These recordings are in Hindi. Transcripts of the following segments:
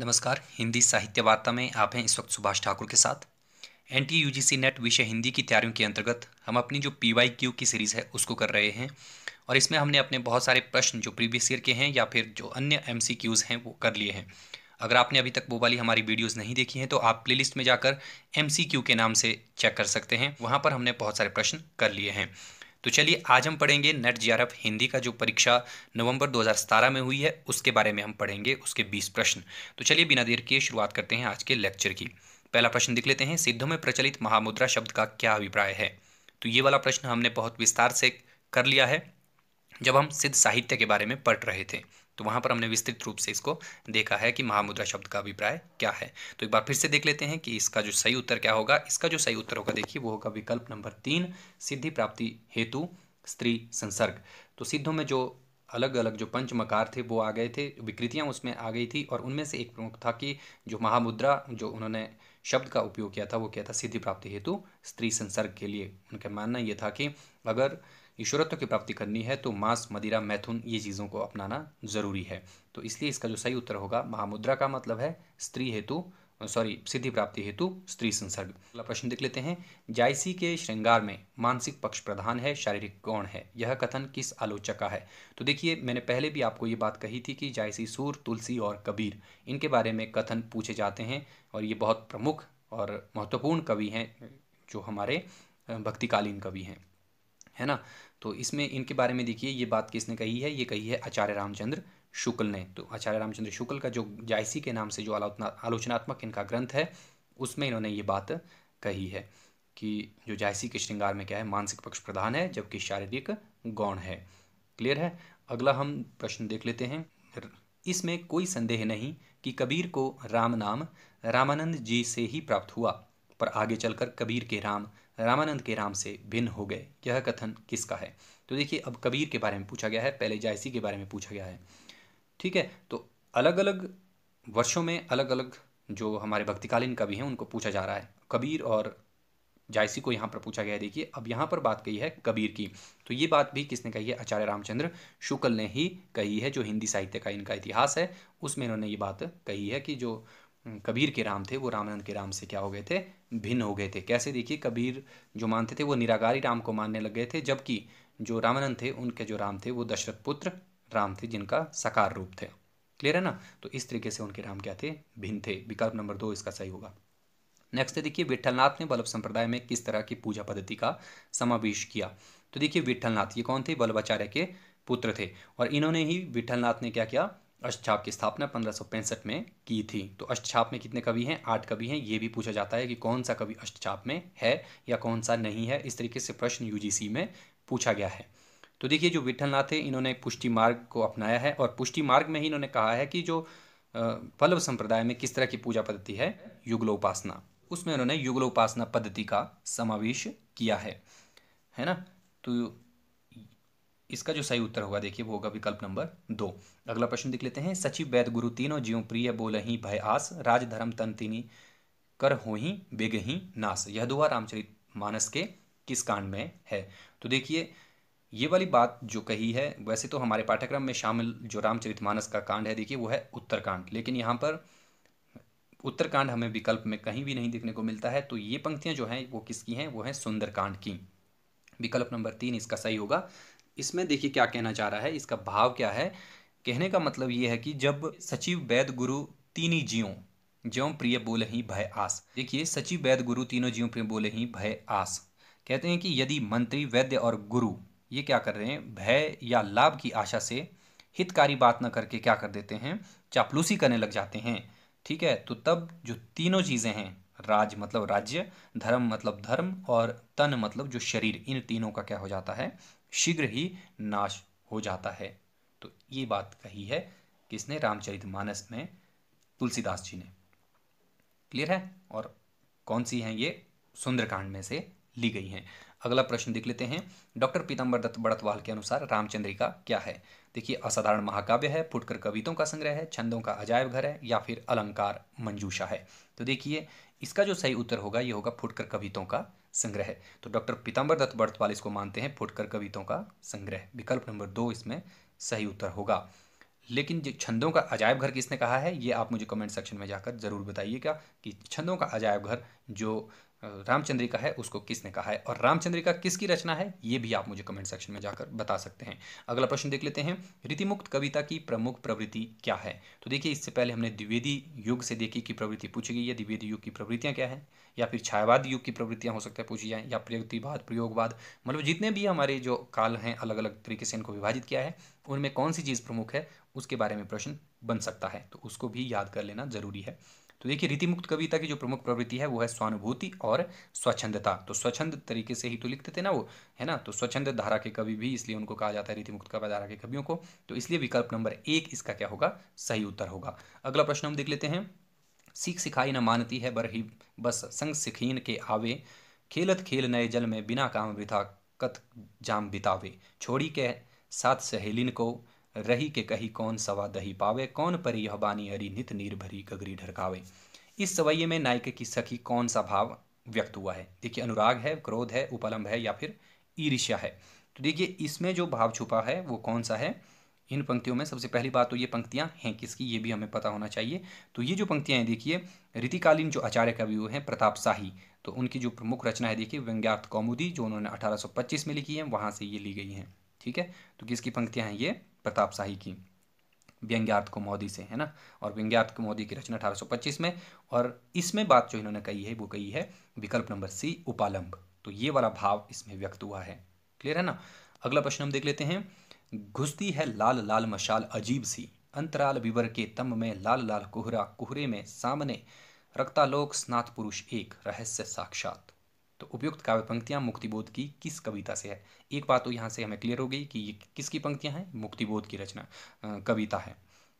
नमस्कार हिंदी साहित्य वार्ता में आप हैं इस वक्त सुभाष ठाकुर के साथ N T U G C NET विषय हिंदी की तैयारियों के अंतर्गत हम अपनी जो पी वाई क्यू की सीरीज़ है उसको कर रहे हैं और इसमें हमने अपने बहुत सारे प्रश्न जो प्रीवियस ईयर के हैं या फिर जो अन्य एम सी क्यूज़ हैं वो कर लिए हैं अगर आपने अभी तक वो वाली हमारी वीडियोस नहीं देखी हैं तो आप प्लेलिस्ट में जाकर एम सी क्यू के नाम से चेक कर सकते हैं वहाँ पर हमने बहुत सारे प्रश्न कर लिए हैं तो चलिए आज हम पढ़ेंगे नेट जी हिंदी का जो परीक्षा नवंबर 2017 में हुई है उसके बारे में हम पढ़ेंगे उसके 20 प्रश्न तो चलिए बिना देर के शुरुआत करते हैं आज के लेक्चर की पहला प्रश्न देख लेते हैं सिद्धों में प्रचलित महामुद्रा शब्द का क्या अभिप्राय है तो ये वाला प्रश्न हमने बहुत विस्तार से कर लिया है जब हम सिद्ध साहित्य के बारे में पढ़ रहे थे तो वहाँ पर हमने विस्तृत रूप से इसको देखा है कि महामुद्रा शब्द का अभिप्राय क्या है तो एक बार फिर से देख लेते हैं कि इसका जो सही उत्तर क्या होगा इसका जो सही उत्तर होगा देखिए वो होगा विकल्प नंबर तीन सिद्धि प्राप्ति हेतु स्त्री संसर्ग तो सिद्धों में जो अलग अलग जो पंच मकार थे वो आ गए थे विकृतियाँ उसमें आ गई थी और उनमें से एक प्रमुख था कि जो महामुद्रा जो उन्होंने शब्द का उपयोग किया था वो किया था सिद्धि प्राप्ति हेतु स्त्री संसर्ग के लिए उनका मानना ये था कि अगर ईश्वरत्व की प्राप्ति करनी है तो मांस मदिरा मैथुन ये चीज़ों को अपनाना जरूरी है तो इसलिए इसका जो सही उत्तर होगा महामुद्रा का मतलब है स्त्री हेतु सॉरी सिद्धि प्राप्ति हेतु स्त्री संसर्ग अगला प्रश्न देख लेते हैं जायसी के श्रृंगार में मानसिक पक्ष प्रधान है शारीरिक कौन है यह कथन किस आलोचक का है तो देखिए मैंने पहले भी आपको ये बात कही थी कि जायसी सूर तुलसी और कबीर इनके बारे में कथन पूछे जाते हैं और ये बहुत प्रमुख और महत्वपूर्ण कवि हैं जो हमारे भक्तिकालीन कवि हैं है ना तो इसमें इनके बारे में देखिए ये बात किसने कही है ये कही है आचार्य रामचंद्र शुक्ल ने तो आचार्य रामचंद्र शुक्ल का जो जायसी के नाम से जो आलोचनात्मक इनका ग्रंथ है उसमें इन्होंने ये बात कही है कि जो जायसी के श्रृंगार में क्या है मानसिक पक्ष प्रधान है जबकि शारीरिक गौण है क्लियर है अगला हम प्रश्न देख लेते हैं इसमें कोई संदेह नहीं कि कबीर को राम नाम रामानंद जी से ही प्राप्त हुआ पर आगे चलकर कबीर के राम रामानंद के राम से भिन्न हो गए यह कथन किसका है तो देखिए अब कबीर के बारे में पूछा गया है पहले जायसी के बारे में पूछा गया है ठीक है तो अलग अलग वर्षों में अलग अलग जो हमारे भक्तिकालीन कवि हैं उनको पूछा जा रहा है कबीर और जायसी को यहाँ पर पूछा गया है देखिए अब यहाँ पर बात कही है कबीर की तो ये बात भी किसने कही है आचार्य रामचंद्र शुक्ल ने ही कही है जो हिंदी साहित्य का इनका इतिहास है उसमें इन्होंने ये बात कही है कि जो कबीर के राम थे वो रामानंद के राम से क्या हो गए थे भिन्न हो गए थे कैसे देखिए कबीर जो मानते थे वो निराकारी राम को मानने लग गए थे जबकि जो रामानंद थे उनके जो राम थे वो दशरथ पुत्र राम थे जिनका साकार रूप थे क्लियर है ना तो इस तरीके से उनके राम क्या थे भिन्न थे विकल्प नंबर दो इसका सही होगा नेक्स्ट देखिए विठलनाथ ने बल्लभ संप्रदाय में किस तरह की पूजा पद्धति का समावेश किया तो देखिए विठलनाथ ये कौन थे बल्लभाचार्य के पुत्र थे और इन्होंने ही विठलनाथ ने क्या किया अष्टछाप की स्थापना पंद्रह में की थी तो अष्टछाप में कितने कवि हैं आठ कवि हैं ये भी पूछा जाता है कि कौन सा कवि अष्टछाप में है या कौन सा नहीं है इस तरीके से प्रश्न यूजीसी में पूछा गया है तो देखिए जो विठल नाथ है इन्होंने पुष्टि मार्ग को अपनाया है और पुष्टि मार्ग में ही इन्होंने कहा है कि जो पल्लव संप्रदाय में किस तरह की पूजा पद्धति है युगलोपासना उसमें उन्होंने युगलोपासना पद्धति का समावेश किया है है ना तो इसका जो सही उत्तर होगा देखिए वो होगा विकल्प नंबर दो अगला प्रश्न देख लेते हैं सचिव वैद गुरु तीनों जीव प्रिय बोलही भय आस राजधर्म तन तीनी कर होही बेगही नास यह दुआ रामचरित मानस के किस कांड में है तो देखिए ये वाली बात जो कही है वैसे तो हमारे पाठ्यक्रम में शामिल जो रामचरित मानस का कांड है देखिए वो है उत्तरकांड लेकिन यहाँ पर उत्तरकांड हमें विकल्प में कहीं भी नहीं देखने को मिलता है तो ये पंक्तियाँ जो हैं वो किसकी हैं वो हैं सुंदरकांड की विकल्प नंबर तीन इसका सही होगा इसमें देखिए क्या कहना चाह रहा है इसका भाव क्या है कहने का मतलब ये है कि जब सचिव वैद गुरु तीन ही जियो ज्यो प्रिय बोले ही भय आस देखिए सचिव वैद्य गुरु तीनों ज्यों प्रिय बोले ही भय आस कहते हैं कि यदि मंत्री वैद्य और गुरु ये क्या कर रहे हैं भय या लाभ की आशा से हितकारी बात न करके क्या कर देते हैं चापलूसी करने लग जाते हैं ठीक है तो तब जो तीनों चीज़ें हैं राज मतलब राज्य धर्म मतलब धर्म और तन मतलब जो शरीर इन तीनों का क्या हो जाता है शीघ्र ही नाश हो जाता है तो ये बात कही है किसने मानस में तुलसीदास जी ने क्लियर है और कौन सी हैं ये सुंदरकांड में से ली गई हैं अगला प्रश्न देख लेते हैं डॉक्टर पीताम्बर दत्त बड़तवाल के अनुसार रामचंद्रिका क्या है देखिए असाधारण महाकाव्य है फुटकर कवितों का संग्रह है छंदों का अजायब घर है या फिर अलंकार मंजूषा है तो देखिए इसका जो सही उत्तर होगा ये होगा फुटकर कवितों का संग्रह तो डॉक्टर पीताम्बर दत्त बर्थवाल इसको मानते हैं फुटकर कवितों का संग्रह विकल्प नंबर दो इसमें सही उत्तर होगा लेकिन जो छंदों का अजायब घर किसने कहा है ये आप मुझे कमेंट सेक्शन में जाकर ज़रूर बताइएगा कि छंदों का अजायब घर जो रामचंद्रिका है उसको किसने कहा है और रामचंद्रिका किसकी रचना है ये भी आप मुझे कमेंट सेक्शन में जाकर बता सकते हैं अगला प्रश्न देख लेते हैं रीतिमुक्त कविता की प्रमुख प्रवृत्ति क्या है तो देखिए इससे पहले हमने द्विवेदी युग से देखी कि प्रवृत्ति पूछी गई है द्विवेदी युग की प्रवृत्तियाँ क्या है या फिर छायावाद युग की प्रवृत्तियाँ हो सकता है पूछी जाए या प्रयुक्तिवाद प्रयोगवाद मतलब जितने भी हमारे जो काल हैं अलग अलग तरीके से इनको विभाजित किया है उनमें कौन सी चीज़ प्रमुख है उसके बारे में प्रश्न बन सकता है तो उसको भी याद कर लेना जरूरी है तो देखिए रीतिमुक्त कविता की जो प्रमुख प्रवृत्ति है वो है स्वानुभूति और स्वच्छंदता तो स्वच्छंद तरीके से ही तो लिखते थे ना वो है ना तो स्वच्छंद धारा के कवि भी इसलिए उनको कहा जाता है रीतिमुक्त कवि धारा के कवियों को तो इसलिए विकल्प नंबर एक इसका क्या होगा सही उत्तर होगा अगला प्रश्न हम देख लेते हैं सीख सिखाई न मानती है बर ही बस संग सिखीन के आवे खेलत खेल नए जल में बिना काम वृथा कथ जाम बितावे छोड़ी के साथ सहेलिन को रही के कही कौन सवा दही पावे कौन परी यह बानी अरी नित नीर भरी गगरी ढरकावे इस सवैये में नायके की सखी कौन सा भाव व्यक्त हुआ है देखिए अनुराग है क्रोध है उपलम्ब है या फिर ईर्ष्या है तो देखिए इसमें जो भाव छुपा है वो कौन सा है इन पंक्तियों में सबसे पहली बात तो ये पंक्तियाँ हैं किसकी ये भी हमें पता होना चाहिए तो ये जो पंक्तियाँ हैं देखिए रीतिकालीन जो आचार्य कवि हैं प्रताप शाही तो उनकी जो प्रमुख रचना है देखिए व्यंग्यार्थ कौमुदी जो उन्होंने 1825 में लिखी है वहाँ से ये ली गई हैं ठीक है तो किसकी पंक्तियाँ हैं ये प्रताप शाही की व्यंग्यार्थ को मोदी से है ना और व्यंग्यार्थ को मोदी की रचना अठारह में और इसमें बात जो इन्होंने कही है वो कही है विकल्प नंबर सी उपालंब तो ये वाला भाव इसमें व्यक्त हुआ है क्लियर है ना अगला प्रश्न हम देख लेते हैं घुसती है लाल लाल मशाल अजीब सी अंतराल विवर के तम में लाल लाल कोहरा कोहरे में सामने रक्तालोक स्नात पुरुष एक रहस्य साक्षात तो उपयुक्त काव्य पंक्तियाँ मुक्तिबोध की किस कविता से है एक बात तो यहाँ से हमें क्लियर हो गई कि ये किसकी पंक्तियाँ हैं मुक्तिबोध की रचना कविता है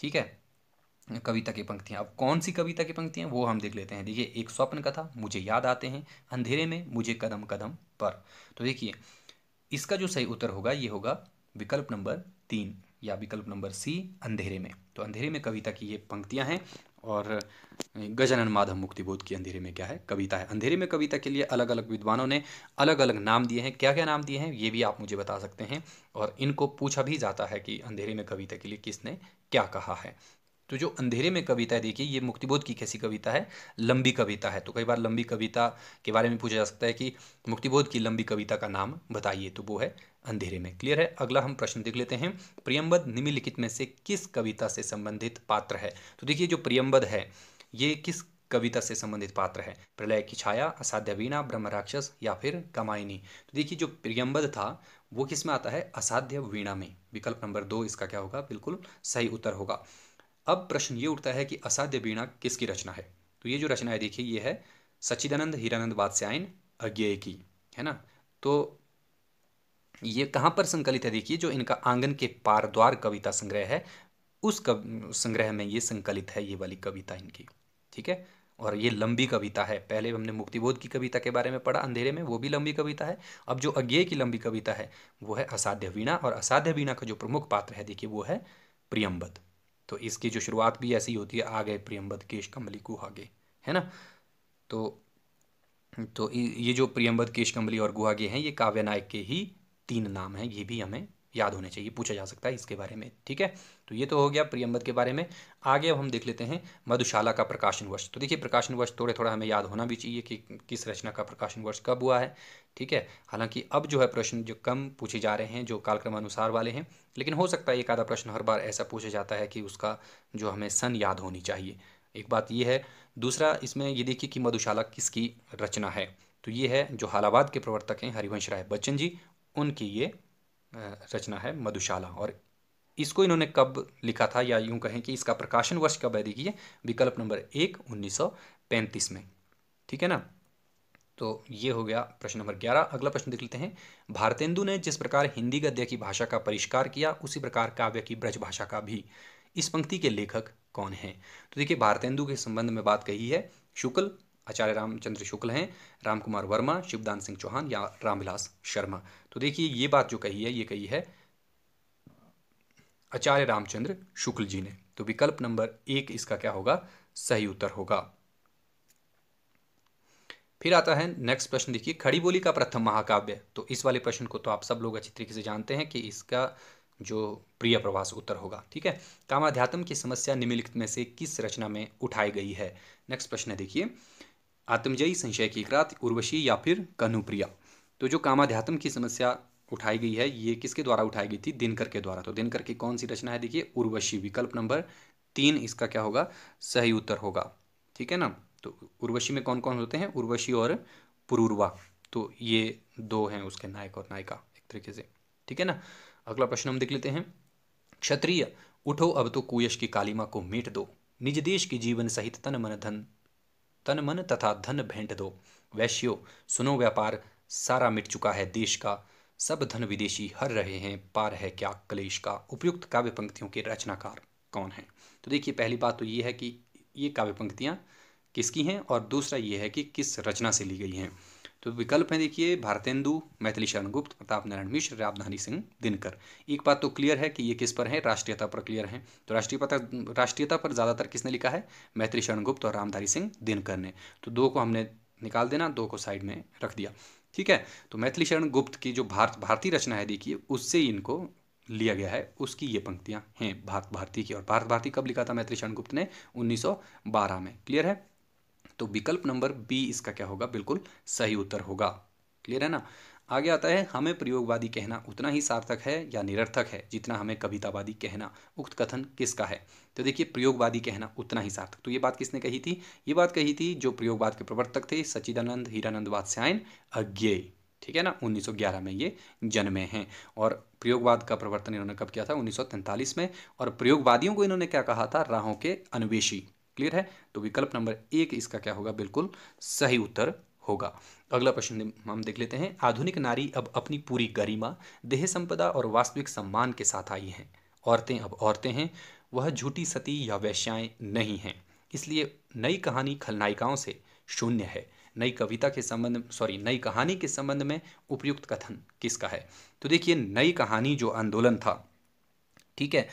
ठीक है कविता की पंक्तियाँ अब कौन सी कविता की पंक्तियाँ वो हम देख लेते हैं देखिए एक स्वप्न कथा मुझे याद आते हैं अंधेरे में मुझे कदम कदम पर तो देखिए इसका जो सही उत्तर होगा ये होगा विकल्प नंबर तीन या विकल्प नंबर सी अंधेरे में तो अंधेरे में कविता की ये पंक्तियाँ हैं और गजानन माधव मुक्तिबोध की अंधेरे में क्या है कविता है अंधेरे में कविता के लिए अलग अलग विद्वानों ने अलग अलग नाम दिए हैं क्या क्या नाम दिए हैं ये भी आप मुझे बता सकते हैं और इनको पूछा भी जाता है कि अंधेरे में कविता के लिए किसने क्या कहा है तो जो अंधेरे में कविता है देखिए ये मुक्तिबोध की कैसी कविता है लंबी कविता है तो कई बार लंबी कविता के बारे में पूछा जा सकता है कि मुक्तिबोध की लंबी कविता का नाम बताइए तो वो है अंधेरे में क्लियर है अगला हम प्रश्न देख लेते हैं प्रियम्बद निम्नलिखित में से किस कविता से संबंधित पात्र है तो देखिए जो प्रियम्बद है ये किस कविता से संबंधित पात्र है प्रलय की छाया असाध्य वीणा ब्रह्म राक्षस या फिर कमायनी तो देखिए जो प्रियम्बद था वो किस में आता है असाध्य वीणा में विकल्प नंबर दो इसका क्या होगा बिल्कुल सही उत्तर होगा अब प्रश्न ये उठता है कि असाध्य वीणा किसकी रचना है तो ये जो रचना है देखिए ये है सचिदानंद हीरानंद वात्स्यायन अज्ञेय की है ना तो ये कहाँ पर संकलित है देखिए जो इनका आंगन के पारद्वार कविता संग्रह है उस कव संग्रह में ये संकलित है ये वाली कविता इनकी ठीक है और ये लंबी कविता है पहले हमने मुक्तिबोध की कविता के बारे में पढ़ा अंधेरे में वो भी लंबी कविता है अब जो अज्ञे की लंबी कविता है वो है असाध्य वीणा और असाध्य वीणा का जो प्रमुख पात्र है देखिए वो है प्रियम्बद तो इसकी जो शुरुआत भी ऐसी होती है आ गए प्रियम्बद केश कमली गुहागे है ना तो तो ये जो प्रियम्बद केश कमली और गुहागे हैं ये काव्य नायक के ही तीन नाम हैं ये भी हमें याद होने चाहिए पूछा जा सकता है इसके बारे में ठीक है तो ये तो हो गया प्रियम्बद के बारे में आगे अब हम देख लेते हैं मधुशाला का प्रकाशन वर्ष तो देखिए प्रकाशन वर्ष थोड़े थोड़ा हमें याद होना भी चाहिए कि किस रचना का प्रकाशन वर्ष कब हुआ है ठीक है हालांकि अब जो है प्रश्न जो कम पूछे जा रहे हैं जो कालक्रमानुसार वाले हैं लेकिन हो सकता है एक आधा प्रश्न हर बार ऐसा पूछा जाता है कि उसका जो हमें सन याद होनी चाहिए एक बात ये है दूसरा इसमें ये देखिए कि मधुशाला किसकी रचना है तो ये है जो हालाबाद के प्रवर्तक हैं हरिवंश राय बच्चन जी उनकी ये रचना है मधुशाला और इसको इन्होंने कब लिखा था या यूं कहें कि इसका प्रकाशन वर्ष कब है देखिए विकल्प नंबर एक 1935 में ठीक है ना तो ये हो गया प्रश्न नंबर ग्यारह अगला प्रश्न देख लेते हैं भारतेंदु ने जिस प्रकार हिंदी गद्य की भाषा का परिष्कार किया उसी प्रकार काव्य की ब्रज भाषा का भी इस पंक्ति के लेखक कौन है तो देखिए भारतेंदु के संबंध में बात कही है शुक्ल आचार्य रामचंद्र शुक्ल हैं राम कुमार वर्मा शिवदान सिंह चौहान या रामविलास शर्मा तो देखिए ये बात जो कही है ये कही है आचार्य रामचंद्र शुक्ल जी ने तो विकल्प नंबर एक इसका क्या होगा सही उत्तर होगा फिर आता है नेक्स्ट प्रश्न देखिए खड़ी बोली का प्रथम महाकाव्य तो इस वाले प्रश्न को तो आप सब लोग अच्छी तरीके से जानते हैं कि इसका जो प्रिय प्रवास उत्तर होगा ठीक है कामाध्यात्म की समस्या निम्नलिखित में से किस रचना में उठाई गई है नेक्स्ट प्रश्न देखिए आत्मजयी संशय की एकरात उर्वशी या फिर कनुप्रिया तो जो कामाध्यात्म की समस्या उठाई गई है ये किसके द्वारा उठाई गई थी दिनकर के द्वारा तो दिनकर की कौन सी रचना है देखिए उर्वशी विकल्प नंबर तीन इसका क्या होगा सही उत्तर होगा ठीक है ना तो उर्वशी में कौन कौन होते हैं उर्वशी और पुरूर्वा तो ये दो हैं उसके नायक और नायिका एक तरीके से ठीक है ना अगला प्रश्न हम देख लेते हैं क्षत्रिय उठो अब तो कुयश की कालिमा को मेट दो निज देश की जीवन सहित तन मन धन तन मन तथा धन भेंट दो वैश्यो सुनो व्यापार सारा मिट चुका है देश का सब धन विदेशी हर रहे हैं पार है क्या कलेश का उपयुक्त काव्य पंक्तियों के रचनाकार कौन हैं तो देखिए पहली बात तो ये है कि ये काव्य पंक्तियाँ किसकी हैं और दूसरा ये है कि किस रचना से ली गई हैं तो विकल्प हैं देखिए भारतेंदु मैथिली शरण गुप्त प्रताप नारायण मिश्र रावधानी सिंह दिनकर एक बात तो क्लियर है कि ये किस पर है राष्ट्रीयता पर क्लियर है तो राष्ट्रीय राष्ट्रीयता पर ज़्यादातर किसने लिखा है मैथिली शरण गुप्त और रामधारी सिंह दिनकर ने तो दो को हमने निकाल देना दो को साइड में रख दिया ठीक है तो मैथिली शरण गुप्त की जो भारत भारतीय रचना है देखिए उससे इनको लिया गया है उसकी ये पंक्तियाँ हैं भारत भारती की और भारत भारती कब लिखा था मैत्री शरण गुप्त ने 1912 में क्लियर है तो विकल्प नंबर बी इसका क्या होगा बिल्कुल सही उत्तर होगा क्लियर है ना आगे आता है हमें प्रयोगवादी कहना उतना ही सार्थक है या निरर्थक है जितना हमें कवितावादी कहना उक्त कथन किसका है तो देखिए प्रयोगवादी कहना उतना ही सार्थक तो ये बात किसने कही थी ये बात कही थी जो प्रयोगवाद के प्रवर्तक थे सचिदानंद हीरानंद वात्स्यायन अज्ञे ठीक है ना 1911 में ये जन्मे हैं और प्रयोगवाद का प्रवर्तन इन्होंने कब किया था 1943 में और प्रयोगवादियों को इन्होंने क्या कहा था राहों के अन्वेषी क्लियर है तो विकल्प नंबर एक इसका क्या होगा बिल्कुल सही उत्तर होगा अगला प्रश्न हम देख लेते हैं आधुनिक नारी अब अपनी पूरी गरिमा देह संपदा और वास्तविक सम्मान के साथ आई हैं औरतें अब औरतें हैं वह झूठी सती या वैश्याएं नहीं हैं इसलिए नई कहानी खलनायिकाओं से शून्य है नई कविता के संबंध सॉरी नई कहानी के संबंध में उपयुक्त कथन किसका है तो देखिए नई कहानी जो आंदोलन था ठीक है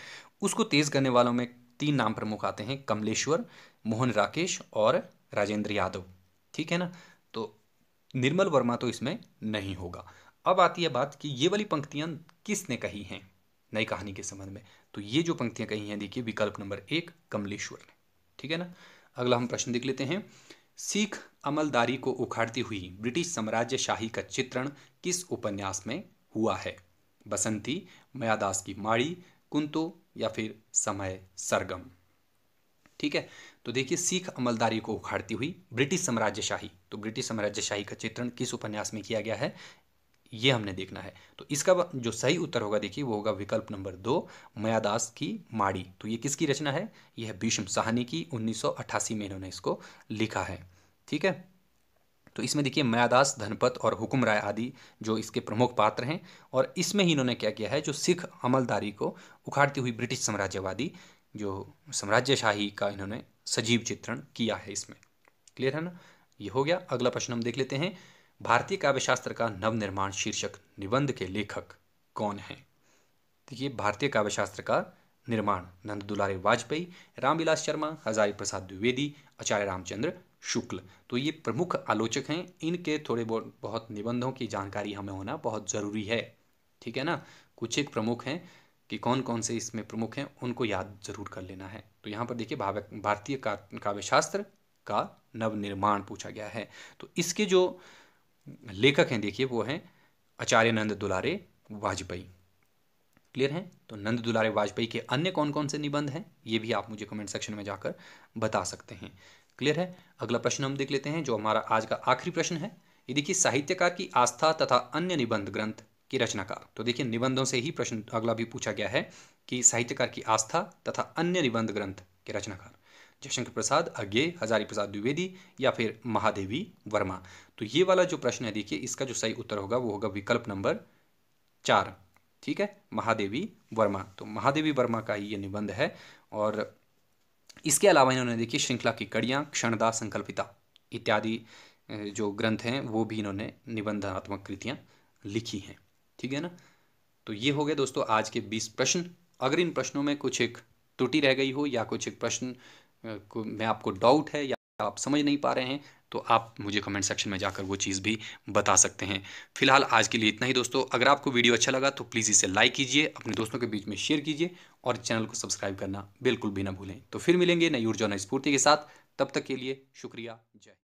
उसको तेज़ करने वालों में तीन नाम प्रमुख आते हैं कमलेश्वर मोहन राकेश और राजेंद्र यादव ठीक है ना तो निर्मल वर्मा तो इसमें नहीं होगा अब आती है बात कि ये वाली पंक्तियां किसने कही हैं नई कहानी के संबंध में तो ये जो पंक्तियां कही हैं देखिए विकल्प नंबर एक कमलेश्वर ने ठीक है ना अगला हम प्रश्न देख लेते हैं सिख अमलदारी को उखाड़ती हुई ब्रिटिश साम्राज्य शाही का चित्रण किस उपन्यास में हुआ है बसंती मयादास की माड़ी कुंतो या फिर समय सरगम ठीक है तो देखिए सिख अमलदारी को उखाड़ती हुई ब्रिटिश साम्राज्यशाही तो ब्रिटिश साम्राज्यशाही का चित्रण किस उपन्यास में किया गया है ये हमने देखना है तो इसका जो सही उत्तर होगा देखिए वो होगा विकल्प नंबर दो मयादास की माड़ी तो ये किसकी रचना है यह भीष्म साहनी की 1988 में इन्होंने इसको लिखा है ठीक है तो इसमें देखिए मयादास धनपत और हुकुम राय आदि जो इसके प्रमुख पात्र हैं और इसमें ही इन्होंने क्या किया है जो सिख अमलदारी को उखाड़ती हुई ब्रिटिश साम्राज्यवादी जो साम्राज्यशाही का इन्होंने सजीव चित्रण किया है इसमें क्लियर है ना ये हो गया अगला प्रश्न हम देख लेते हैं भारतीय काव्यशास्त्र का नवनिर्माण शीर्षक निबंध के लेखक कौन है देखिए भारतीय काव्यशास्त्र का निर्माण नंद दुलारे वाजपेयी रामविलास शर्मा हजारी प्रसाद द्विवेदी आचार्य रामचंद्र शुक्ल तो ये प्रमुख आलोचक हैं इनके थोड़े बहुत निबंधों की जानकारी हमें होना बहुत ज़रूरी है ठीक है ना कुछ एक प्रमुख हैं कि कौन कौन से इसमें प्रमुख हैं उनको याद जरूर कर लेना है तो यहाँ पर देखिए भारतीय काव्यशास्त्र का नवनिर्माण पूछा गया है तो इसके जो लेखक हैं देखिए वो हैं आचार्य नंद दुलारे वाजपेयी क्लियर हैं तो नंद दुलारे वाजपेयी के अन्य कौन कौन से निबंध हैं ये भी आप मुझे कमेंट सेक्शन में जाकर बता सकते हैं क्लियर है अगला प्रश्न हम देख लेते हैं जो हमारा आज का आखिरी प्रश्न है ये देखिए साहित्यकार की आस्था तथा अन्य निबंध ग्रंथ की रचनाकार तो देखिए निबंधों से ही प्रश्न अगला भी पूछा गया है कि साहित्यकार की आस्था तथा अन्य निबंध ग्रंथ के रचनाकार जयशंकर प्रसाद अज्ञे हजारी प्रसाद द्विवेदी या फिर महादेवी वर्मा तो ये वाला जो प्रश्न है देखिए इसका जो सही उत्तर होगा वो होगा विकल्प नंबर चार ठीक है महादेवी वर्मा तो महादेवी वर्मा का ही ये निबंध है और इसके अलावा इन्होंने देखिए श्रृंखला की कड़ियाँ क्षणदा संकल्पिता इत्यादि जो ग्रंथ हैं वो भी इन्होंने निबंधनात्मक कृतियाँ लिखी हैं ठीक है ना तो ये हो गए दोस्तों आज के बीस प्रश्न अगर इन प्रश्नों में कुछ एक त्रुटि रह गई हो या कुछ एक प्रश्न में आपको डाउट है या आप समझ नहीं पा रहे हैं तो आप मुझे कमेंट सेक्शन में जाकर वो चीज़ भी बता सकते हैं फिलहाल आज के लिए इतना ही दोस्तों अगर आपको वीडियो अच्छा लगा तो प्लीज़ इसे लाइक कीजिए अपने दोस्तों के बीच में शेयर कीजिए और चैनल को सब्सक्राइब करना बिल्कुल भी ना भूलें तो फिर मिलेंगे नई ऊर्जा नई स्फूर्ति के साथ तब तक के लिए शुक्रिया जय